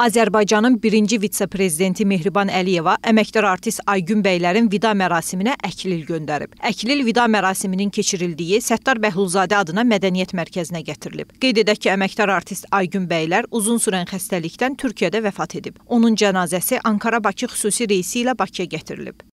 Azərbaycanın birinci vitse-prezidenti Mehriban Əliyeva əməkdar artist Aygün Bəylərin vida mərasiminə əklil göndərib. Əklil vida mərasiminin keçirildiyi Səttar Bəhlulzadə adına mədəniyyət mərkəzinə gətirilib. Qeyd edək ki, əməkdar artist Aygün Bəylər uzun sürən xəstəlikdən Türkiyədə vəfat edib. Onun cənazəsi Ankara-Bakı xüsusi reysi ilə Bakıya gətirilib.